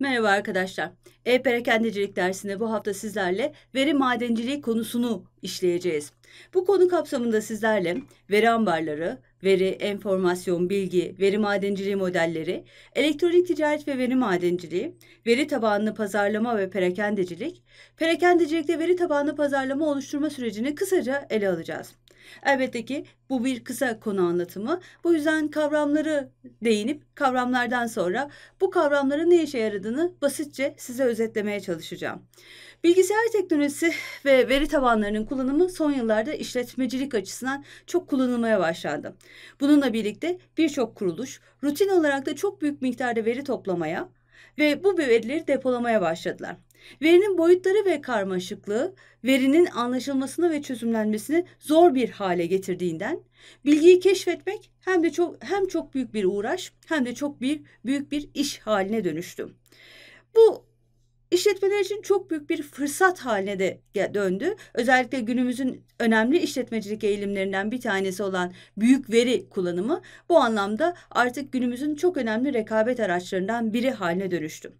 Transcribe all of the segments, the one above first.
Merhaba arkadaşlar. E-Perakendecilik dersinde bu hafta sizlerle veri madenciliği konusunu işleyeceğiz. Bu konu kapsamında sizlerle veri ambarları, veri, enformasyon, bilgi, veri madenciliği modelleri, elektronik ticaret ve veri madenciliği, veri tabanlı pazarlama ve perakendecilik, perakendecilikte veri tabanlı pazarlama oluşturma sürecini kısaca ele alacağız. Elbette ki bu bir kısa konu anlatımı. Bu yüzden kavramları değinip kavramlardan sonra bu kavramların ne işe yaradığını basitçe size özetlemeye çalışacağım. Bilgisayar teknolojisi ve veri tabanlarının kullanımı son yıllarda işletmecilik açısından çok kullanılmaya başlandı. Bununla birlikte birçok kuruluş rutin olarak da çok büyük miktarda veri toplamaya ve bu verileri depolamaya başladılar. Verinin boyutları ve karmaşıklığı verinin anlaşılmasını ve çözümlenmesini zor bir hale getirdiğinden bilgiyi keşfetmek hem de çok hem çok büyük bir uğraş hem de çok bir büyük bir iş haline dönüştü. Bu işletmeler için çok büyük bir fırsat haline de döndü. Özellikle günümüzün önemli işletmecilik eğilimlerinden bir tanesi olan büyük veri kullanımı bu anlamda artık günümüzün çok önemli rekabet araçlarından biri haline dönüştü.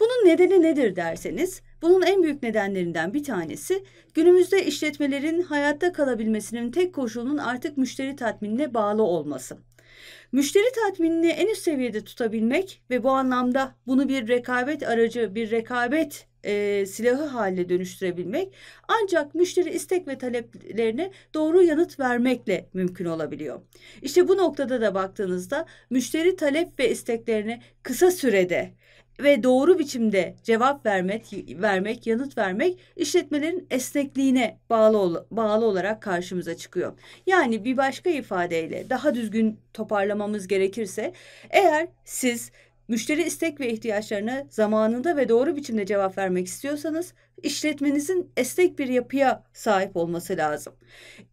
Bunun nedeni nedir derseniz, bunun en büyük nedenlerinden bir tanesi günümüzde işletmelerin hayatta kalabilmesinin tek koşulunun artık müşteri tatminine bağlı olması. Müşteri tatminini en üst seviyede tutabilmek ve bu anlamda bunu bir rekabet aracı, bir rekabet e, silahı haline dönüştürebilmek ancak müşteri istek ve taleplerine doğru yanıt vermekle mümkün olabiliyor. İşte bu noktada da baktığınızda müşteri talep ve isteklerini kısa sürede ve doğru biçimde cevap vermek, vermek, yanıt vermek işletmelerin esnekliğine bağlı bağlı olarak karşımıza çıkıyor. Yani bir başka ifadeyle daha düzgün toparlamamız gerekirse eğer siz müşteri istek ve ihtiyaçlarına zamanında ve doğru biçimde cevap vermek istiyorsanız işletmenizin esnek bir yapıya sahip olması lazım.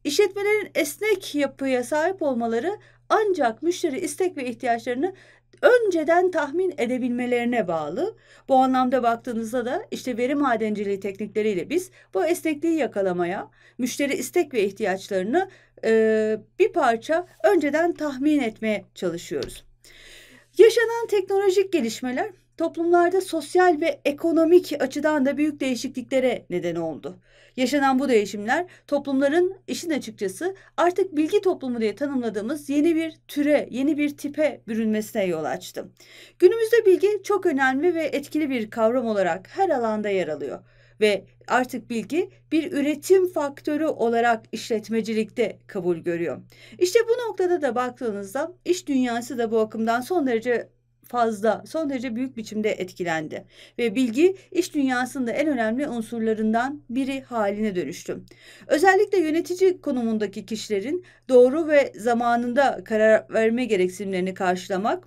İşletmelerin esnek yapıya sahip olmaları ancak müşteri istek ve ihtiyaçlarını önceden tahmin edebilmelerine bağlı. Bu anlamda baktığınızda da işte veri madenciliği teknikleriyle biz bu esnekliği yakalamaya, müşteri istek ve ihtiyaçlarını e, bir parça önceden tahmin etmeye çalışıyoruz. Yaşanan teknolojik gelişmeler toplumlarda sosyal ve ekonomik açıdan da büyük değişikliklere neden oldu. Yaşanan bu değişimler toplumların işin açıkçası artık bilgi toplumu diye tanımladığımız yeni bir türe, yeni bir tipe bürünmesine yol açtı. Günümüzde bilgi çok önemli ve etkili bir kavram olarak her alanda yer alıyor ve artık bilgi bir üretim faktörü olarak işletmecilikte kabul görüyor. İşte bu noktada da baktığınızda iş dünyası da bu akımdan son derece fazla son derece büyük biçimde etkilendi ve bilgi iş dünyasında en önemli unsurlarından biri haline dönüştü. Özellikle yönetici konumundaki kişilerin doğru ve zamanında karar verme gereksinimlerini karşılamak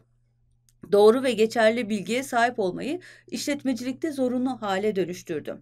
doğru ve geçerli bilgiye sahip olmayı işletmecilikte zorunlu hale dönüştürdü.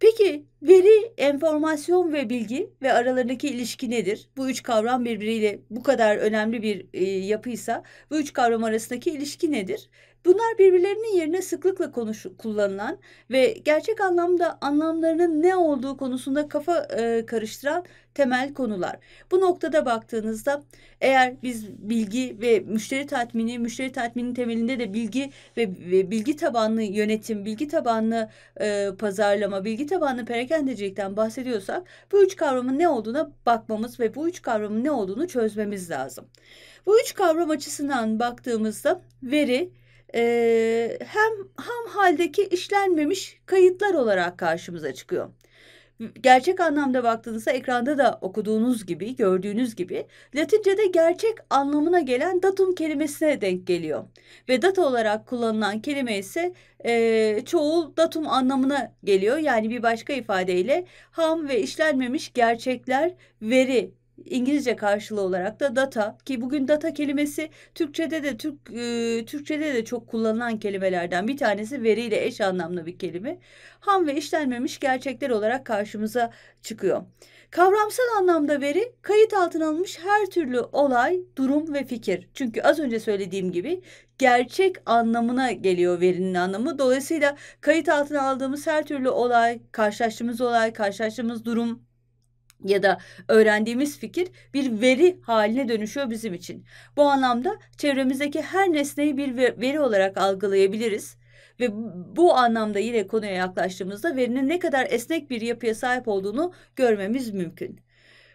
Peki veri, enformasyon ve bilgi ve aralarındaki ilişki nedir? Bu üç kavram birbiriyle bu kadar önemli bir e, yapıysa bu üç kavram arasındaki ilişki nedir? Bunlar birbirlerinin yerine sıklıkla konuş, kullanılan ve gerçek anlamda anlamlarının ne olduğu konusunda kafa e, karıştıran temel konular. Bu noktada baktığınızda eğer biz bilgi ve müşteri tatmini, müşteri tatminin temelinde de bilgi ve, ve bilgi tabanlı yönetim, bilgi tabanlı e, pazarlama, bilgi tabanlı perakendecilikten bahsediyorsak bu üç kavramın ne olduğuna bakmamız ve bu üç kavramın ne olduğunu çözmemiz lazım. Bu üç kavram açısından baktığımızda veri, e, hem ham haldeki işlenmemiş kayıtlar olarak karşımıza çıkıyor. Gerçek anlamda baktığınızda ekranda da okuduğunuz gibi, gördüğünüz gibi Latince'de gerçek anlamına gelen datum kelimesine denk geliyor. Ve data olarak kullanılan kelime ise e, çoğul datum anlamına geliyor. Yani bir başka ifadeyle ham ve işlenmemiş gerçekler, veri İngilizce karşılığı olarak da data ki bugün data kelimesi Türkçede de Türk e, Türkçede de çok kullanılan kelimelerden bir tanesi veriyle eş anlamlı bir kelime. Ham ve işlenmemiş gerçekler olarak karşımıza çıkıyor. Kavramsal anlamda veri kayıt altına alınmış her türlü olay, durum ve fikir. Çünkü az önce söylediğim gibi gerçek anlamına geliyor verinin anlamı. Dolayısıyla kayıt altına aldığımız her türlü olay, karşılaştığımız olay, karşılaştığımız durum, ya da öğrendiğimiz fikir bir veri haline dönüşüyor bizim için. Bu anlamda çevremizdeki her nesneyi bir veri olarak algılayabiliriz ve bu anlamda yine konuya yaklaştığımızda verinin ne kadar esnek bir yapıya sahip olduğunu görmemiz mümkün.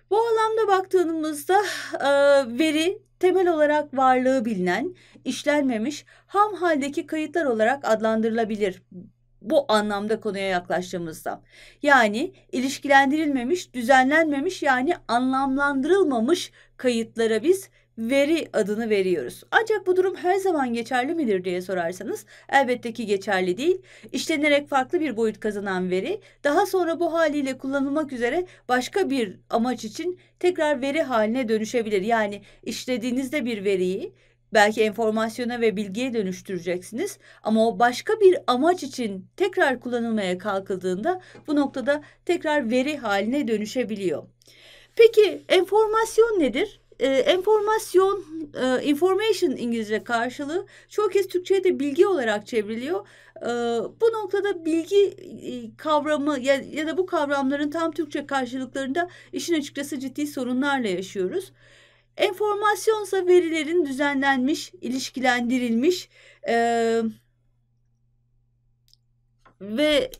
Bu anlamda baktığımızda e, veri temel olarak varlığı bilinen, işlenmemiş, ham haldeki kayıtlar olarak adlandırılabilir bu anlamda konuya yaklaştığımızda. Yani ilişkilendirilmemiş, düzenlenmemiş yani anlamlandırılmamış kayıtlara biz veri adını veriyoruz. Ancak bu durum her zaman geçerli midir diye sorarsanız elbette ki geçerli değil. İşlenerek farklı bir boyut kazanan veri daha sonra bu haliyle kullanılmak üzere başka bir amaç için tekrar veri haline dönüşebilir. Yani işlediğinizde bir veriyi Belki enformasyona ve bilgiye dönüştüreceksiniz ama o başka bir amaç için tekrar kullanılmaya kalkıldığında bu noktada tekrar veri haline dönüşebiliyor. Peki enformasyon nedir? E, enformasyon, e, information İngilizce karşılığı çoğu kez Türkçe'ye de bilgi olarak çevriliyor. E, bu noktada bilgi e, kavramı ya, ya da bu kavramların tam Türkçe karşılıklarında işin açıkçası ciddi sorunlarla yaşıyoruz. Enformasyonsa verilerin düzenlenmiş, ilişkilendirilmiş e, ve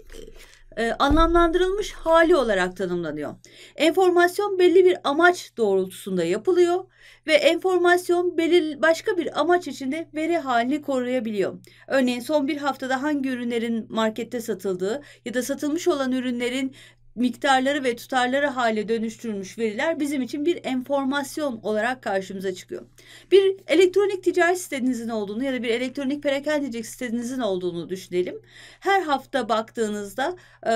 e, anlamlandırılmış hali olarak tanımlanıyor. Enformasyon belli bir amaç doğrultusunda yapılıyor ve enformasyon belir başka bir amaç içinde veri halini koruyabiliyor. Örneğin son bir haftada hangi ürünlerin markette satıldığı ya da satılmış olan ürünlerin miktarları ve tutarları hale dönüştürülmüş veriler bizim için bir enformasyon olarak karşımıza çıkıyor. Bir elektronik ticaret sitenizin olduğunu ya da bir elektronik perakendecilik sitenizin olduğunu düşünelim. Her hafta baktığınızda e,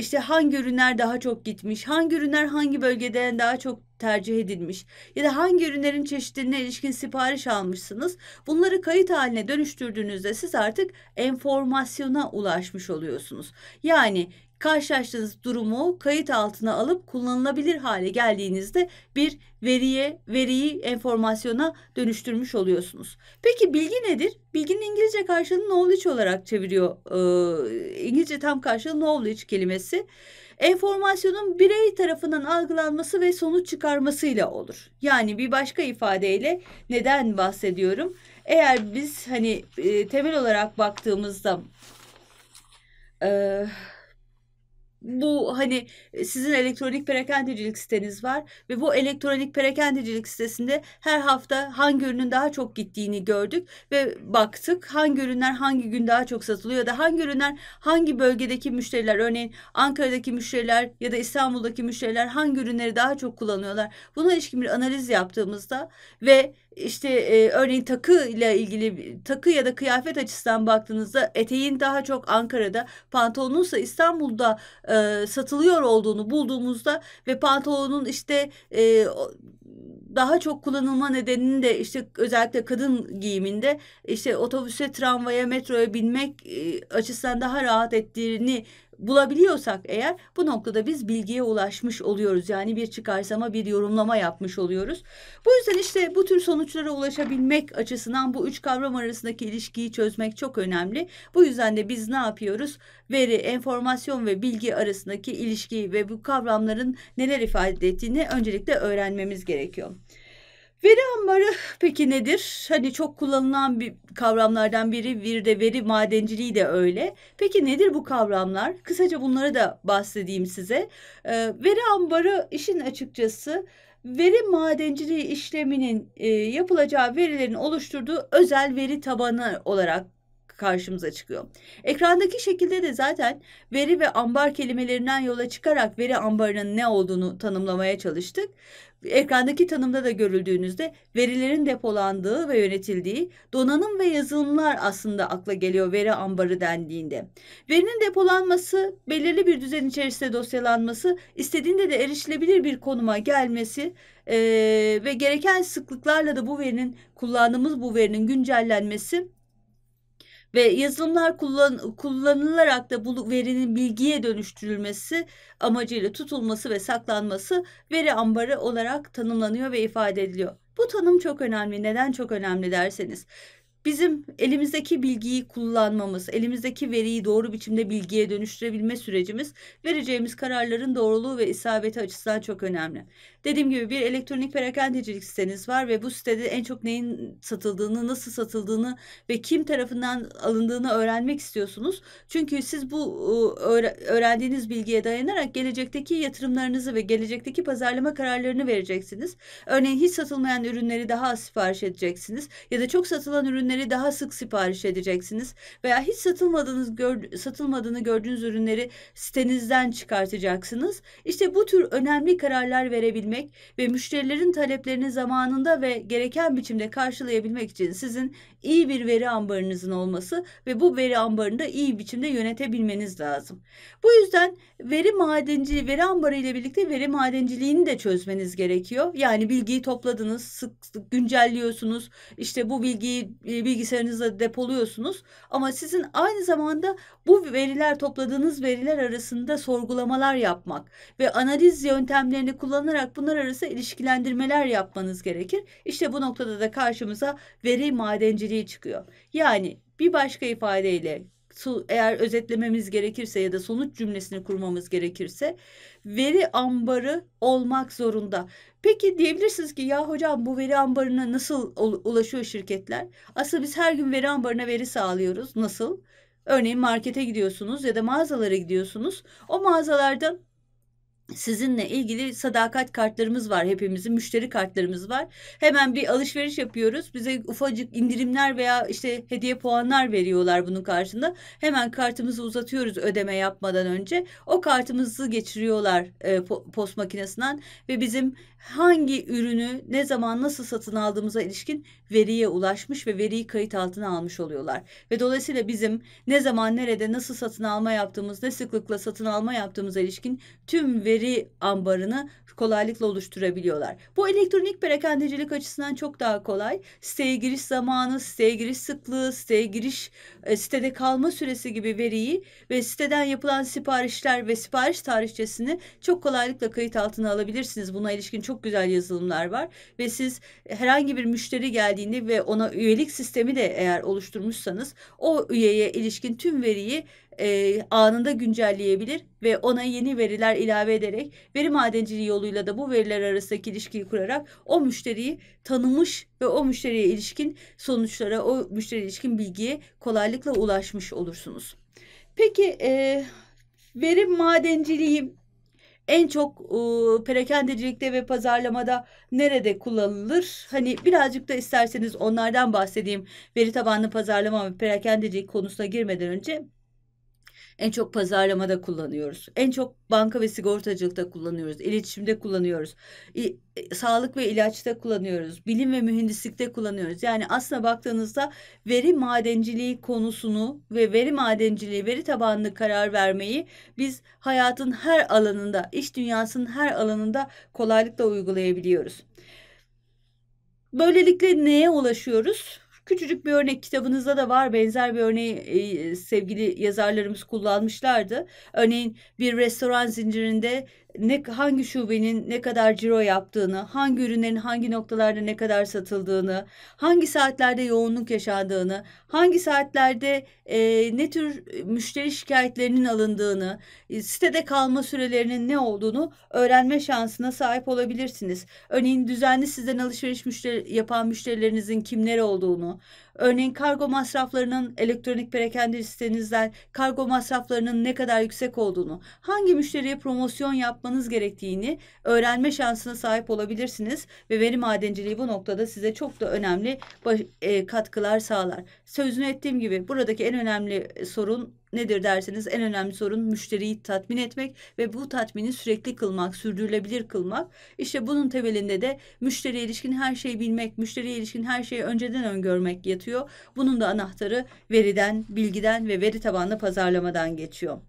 işte hangi ürünler daha çok gitmiş, hangi ürünler hangi bölgeden daha çok tercih edilmiş ya da hangi ürünlerin çeşitliliğine ilişkin sipariş almışsınız. Bunları kayıt haline dönüştürdüğünüzde siz artık enformasyona ulaşmış oluyorsunuz. Yani karşılaştığınız durumu kayıt altına alıp kullanılabilir hale geldiğinizde bir veriye, veriyi enformasyona dönüştürmüş oluyorsunuz. Peki bilgi nedir? Bilginin İngilizce karşılığı knowledge olarak çeviriyor. Ee, İngilizce tam karşılığı knowledge kelimesi. Enformasyonun birey tarafından algılanması ve sonuç çıkarmasıyla olur. Yani bir başka ifadeyle neden bahsediyorum? Eğer biz hani e, temel olarak baktığımızda e, bu hani e, sizin elektronik perakendecilik siteniz var ve bu elektronik perakendecilik sitesinde her hafta hangi ürünün daha çok gittiğini gördük ve baktık hangi ürünler hangi gün daha çok satılıyor ya da hangi ürünler hangi bölgedeki müşteriler örneğin Ankara'daki müşteriler ya da İstanbul'daki müşteriler hangi ürünleri daha çok kullanıyorlar. Buna ilişkin bir analiz yaptığımızda ve işte e, örneğin takı ile ilgili takı ya da kıyafet açısından baktığınızda eteğin daha çok Ankara'da pantolonunsa İstanbul'da e, e, satılıyor olduğunu bulduğumuzda ve pantolonun işte e, daha çok kullanılma nedeninin de işte özellikle kadın giyiminde işte otobüse, tramvaya, metroya binmek e, açısından daha rahat ettiğini bulabiliyorsak eğer bu noktada biz bilgiye ulaşmış oluyoruz. Yani bir çıkarsama bir yorumlama yapmış oluyoruz. Bu yüzden işte bu tür sonuçlara ulaşabilmek açısından bu üç kavram arasındaki ilişkiyi çözmek çok önemli. Bu yüzden de biz ne yapıyoruz? Veri, enformasyon ve bilgi arasındaki ilişkiyi ve bu kavramların neler ifade ettiğini öncelikle öğrenmemiz gerekiyor. Veri ambarı peki nedir? Hani çok kullanılan bir kavramlardan biri bir de veri madenciliği de öyle. Peki nedir bu kavramlar? Kısaca bunlara da bahsedeyim size. E, veri ambarı işin açıkçası veri madenciliği işleminin e, yapılacağı verilerin oluşturduğu özel veri tabanı olarak karşımıza çıkıyor. Ekrandaki şekilde de zaten veri ve ambar kelimelerinden yola çıkarak veri ambarının ne olduğunu tanımlamaya çalıştık. Ekrandaki tanımda da görüldüğünüzde verilerin depolandığı ve yönetildiği donanım ve yazılımlar aslında akla geliyor veri ambarı dendiğinde. Verinin depolanması, belirli bir düzen içerisinde dosyalanması, istediğinde de erişilebilir bir konuma gelmesi e, ve gereken sıklıklarla da bu verinin kullandığımız bu verinin güncellenmesi ve yazılımlar kullan, kullanılarak da bu verinin bilgiye dönüştürülmesi amacıyla tutulması ve saklanması veri ambarı olarak tanımlanıyor ve ifade ediliyor. Bu tanım çok önemli. Neden çok önemli derseniz bizim elimizdeki bilgiyi kullanmamız, elimizdeki veriyi doğru biçimde bilgiye dönüştürebilme sürecimiz vereceğimiz kararların doğruluğu ve isabeti açısından çok önemli. Dediğim gibi bir elektronik perakendecilik siteniz var ve bu sitede en çok neyin satıldığını, nasıl satıldığını ve kim tarafından alındığını öğrenmek istiyorsunuz. Çünkü siz bu öğrendiğiniz bilgiye dayanarak gelecekteki yatırımlarınızı ve gelecekteki pazarlama kararlarını vereceksiniz. Örneğin hiç satılmayan ürünleri daha az sipariş edeceksiniz ya da çok satılan ürünleri daha sık sipariş edeceksiniz veya hiç satılmadığınız gör, satılmadığını gördüğünüz ürünleri sitenizden çıkartacaksınız. İşte bu tür önemli kararlar verebilmek vermek ve müşterilerin taleplerini zamanında ve gereken biçimde karşılayabilmek için sizin iyi bir veri ambarınızın olması ve bu veri ambarını da iyi biçimde yönetebilmeniz lazım. Bu yüzden veri madenciliği, veri ambarı ile birlikte veri madenciliğini de çözmeniz gerekiyor. Yani bilgiyi topladınız, sık, sık güncelliyorsunuz, işte bu bilgiyi e, bilgisayarınızda depoluyorsunuz ama sizin aynı zamanda bu veriler topladığınız veriler arasında sorgulamalar yapmak ve analiz yöntemlerini kullanarak bunu bunlar arası ilişkilendirmeler yapmanız gerekir. İşte bu noktada da karşımıza veri madenciliği çıkıyor. Yani bir başka ifadeyle eğer özetlememiz gerekirse ya da sonuç cümlesini kurmamız gerekirse veri ambarı olmak zorunda. Peki diyebilirsiniz ki ya hocam bu veri ambarına nasıl ulaşıyor şirketler? Aslında biz her gün veri ambarına veri sağlıyoruz. Nasıl? Örneğin markete gidiyorsunuz ya da mağazalara gidiyorsunuz. O mağazalardan sizinle ilgili sadakat kartlarımız var hepimizin müşteri kartlarımız var. Hemen bir alışveriş yapıyoruz. Bize ufacık indirimler veya işte hediye puanlar veriyorlar bunun karşında. Hemen kartımızı uzatıyoruz ödeme yapmadan önce. O kartımızı geçiriyorlar e, post makinesinden ve bizim hangi ürünü ne zaman nasıl satın aldığımıza ilişkin veriye ulaşmış ve veriyi kayıt altına almış oluyorlar. Ve dolayısıyla bizim ne zaman nerede nasıl satın alma yaptığımız, ne sıklıkla satın alma yaptığımıza ilişkin tüm veri veri ambarını kolaylıkla oluşturabiliyorlar. Bu elektronik perakendecilik açısından çok daha kolay. Siteye giriş zamanı, siteye giriş sıklığı, siteye giriş e, sitede kalma süresi gibi veriyi ve siteden yapılan siparişler ve sipariş tarihçesini çok kolaylıkla kayıt altına alabilirsiniz. Buna ilişkin çok güzel yazılımlar var ve siz herhangi bir müşteri geldiğinde ve ona üyelik sistemi de eğer oluşturmuşsanız o üyeye ilişkin tüm veriyi e, anında güncelleyebilir ve ona yeni veriler ilave ederek veri madenciliği yoluyla da bu veriler arasındaki ilişkiyi kurarak o müşteriyi tanımış ve o müşteriye ilişkin sonuçlara, o müşteriye ilişkin bilgiye kolaylıkla ulaşmış olursunuz. Peki e, veri madenciliği en çok e, perakendecilikte ve pazarlamada nerede kullanılır? Hani birazcık da isterseniz onlardan bahsedeyim. Veri tabanlı pazarlama ve perakendecilik konusuna girmeden önce en çok pazarlamada kullanıyoruz. En çok banka ve sigortacılıkta kullanıyoruz. İletişimde kullanıyoruz. E, sağlık ve ilaçta kullanıyoruz. Bilim ve mühendislikte kullanıyoruz. Yani aslına baktığınızda veri madenciliği konusunu ve veri madenciliği, veri tabanlı karar vermeyi biz hayatın her alanında, iş dünyasının her alanında kolaylıkla uygulayabiliyoruz. Böylelikle neye ulaşıyoruz? Küçücük bir örnek kitabınızda da var benzer bir örneği e, sevgili yazarlarımız kullanmışlardı. Örneğin bir restoran zincirinde ne hangi şubenin ne kadar ciro yaptığını, hangi ürünlerin hangi noktalarda ne kadar satıldığını, hangi saatlerde yoğunluk yaşandığını, hangi saatlerde e, ne tür müşteri şikayetlerinin alındığını, e, sitede kalma sürelerinin ne olduğunu öğrenme şansına sahip olabilirsiniz. Örneğin düzenli sizden alışveriş müşteri, yapan müşterilerinizin kimler olduğunu, Örneğin kargo masraflarının elektronik perakende listenizden kargo masraflarının ne kadar yüksek olduğunu, hangi müşteriye promosyon yapmanız gerektiğini öğrenme şansına sahip olabilirsiniz ve veri madenciliği bu noktada size çok da önemli e, katkılar sağlar. Sözünü ettiğim gibi buradaki en önemli e, sorun nedir derseniz en önemli sorun müşteriyi tatmin etmek ve bu tatmini sürekli kılmak, sürdürülebilir kılmak. İşte bunun temelinde de müşteriye ilişkin her şeyi bilmek, müşteriye ilişkin her şeyi önceden öngörmek yatıyor. Bunun da anahtarı veriden, bilgiden ve veri tabanlı pazarlamadan geçiyor.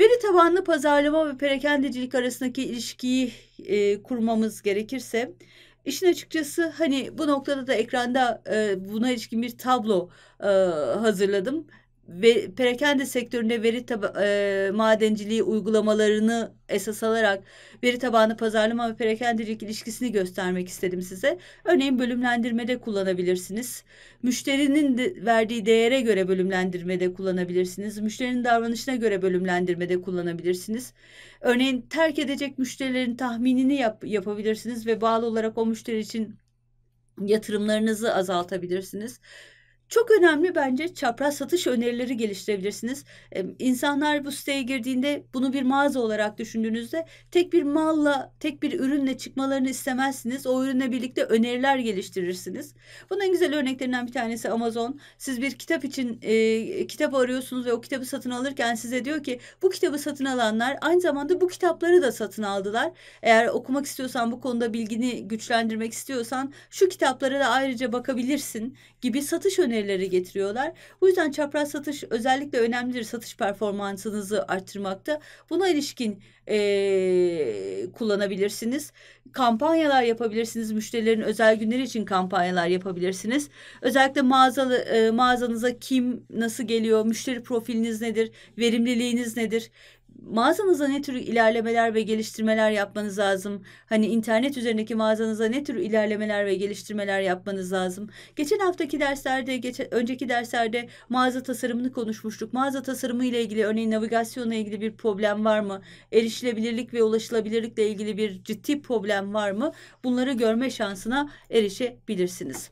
Veri tabanlı pazarlama ve perakendecilik arasındaki ilişkiyi e, kurmamız gerekirse İşin açıkçası hani bu noktada da ekranda e, buna ilişkin bir tablo e, hazırladım ve perakende sektöründe veri taba- e, madenciliği uygulamalarını esas alarak veri tabanı pazarlama ve perakendelik ilişkisini göstermek istedim size. Örneğin bölümlendirmede kullanabilirsiniz. Müşterinin de verdiği değere göre bölümlendirmede kullanabilirsiniz. Müşterinin davranışına göre bölümlendirmede kullanabilirsiniz. Örneğin terk edecek müşterilerin tahminini yap- yapabilirsiniz ve bağlı olarak o müşteri için yatırımlarınızı azaltabilirsiniz. Çok önemli bence çapraz satış önerileri geliştirebilirsiniz. İnsanlar bu siteye girdiğinde bunu bir mağaza olarak düşündüğünüzde tek bir malla, tek bir ürünle çıkmalarını istemezsiniz. O ürünle birlikte öneriler geliştirirsiniz. Bunun en güzel örneklerinden bir tanesi Amazon. Siz bir kitap için e, kitap arıyorsunuz ve o kitabı satın alırken size diyor ki bu kitabı satın alanlar aynı zamanda bu kitapları da satın aldılar. Eğer okumak istiyorsan bu konuda bilgini güçlendirmek istiyorsan şu kitaplara da ayrıca bakabilirsin gibi satış önerileri verileri getiriyorlar. Bu yüzden çapraz satış özellikle önemlidir satış performansınızı arttırmakta. Buna ilişkin e, kullanabilirsiniz. Kampanyalar yapabilirsiniz. Müşterilerin özel günleri için kampanyalar yapabilirsiniz. Özellikle mağazalı, e, mağazanıza kim nasıl geliyor, müşteri profiliniz nedir, verimliliğiniz nedir mağazanıza ne tür ilerlemeler ve geliştirmeler yapmanız lazım? Hani internet üzerindeki mağazanıza ne tür ilerlemeler ve geliştirmeler yapmanız lazım? Geçen haftaki derslerde, geçen, önceki derslerde mağaza tasarımını konuşmuştuk. Mağaza tasarımı ile ilgili örneğin navigasyonla ilgili bir problem var mı? Erişilebilirlik ve ulaşılabilirlikle ilgili bir ciddi problem var mı? Bunları görme şansına erişebilirsiniz.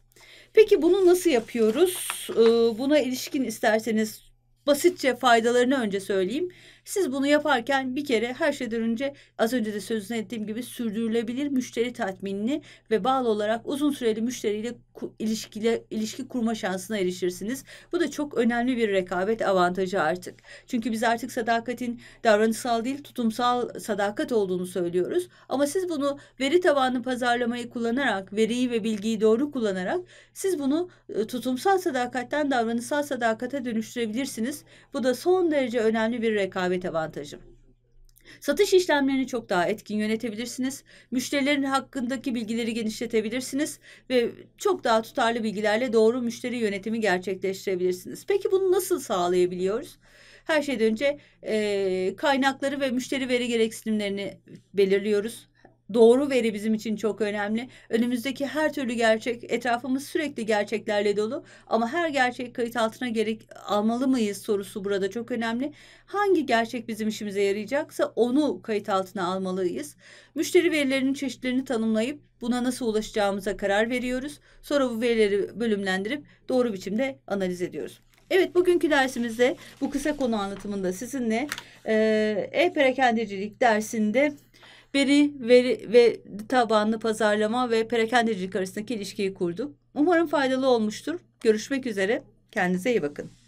Peki bunu nasıl yapıyoruz? Buna ilişkin isterseniz basitçe faydalarını önce söyleyeyim. Siz bunu yaparken bir kere her şeyden önce az önce de sözünü ettiğim gibi sürdürülebilir müşteri tatminini ve bağlı olarak uzun süreli müşteriyle ilişkile, ilişki kurma şansına erişirsiniz. Bu da çok önemli bir rekabet avantajı artık. Çünkü biz artık sadakatin davranışsal değil tutumsal sadakat olduğunu söylüyoruz. Ama siz bunu veri tabanlı pazarlamayı kullanarak, veriyi ve bilgiyi doğru kullanarak siz bunu e, tutumsal sadakatten davranışsal sadakate dönüştürebilirsiniz. Bu da son derece önemli bir rekabet rekabet avantajı. Satış işlemlerini çok daha etkin yönetebilirsiniz. Müşterilerin hakkındaki bilgileri genişletebilirsiniz ve çok daha tutarlı bilgilerle doğru müşteri yönetimi gerçekleştirebilirsiniz. Peki bunu nasıl sağlayabiliyoruz? Her şeyden önce e, kaynakları ve müşteri veri gereksinimlerini belirliyoruz. Doğru veri bizim için çok önemli. Önümüzdeki her türlü gerçek, etrafımız sürekli gerçeklerle dolu ama her gerçek kayıt altına gerek almalı mıyız sorusu burada çok önemli. Hangi gerçek bizim işimize yarayacaksa onu kayıt altına almalıyız. Müşteri verilerinin çeşitlerini tanımlayıp buna nasıl ulaşacağımıza karar veriyoruz. Sonra bu verileri bölümlendirip doğru biçimde analiz ediyoruz. Evet bugünkü dersimizde bu kısa konu anlatımında sizinle e-perakendecilik dersinde Veri, veri ve tabanlı pazarlama ve perakendecilik arasındaki ilişkiyi kurduk. Umarım faydalı olmuştur. Görüşmek üzere. Kendinize iyi bakın.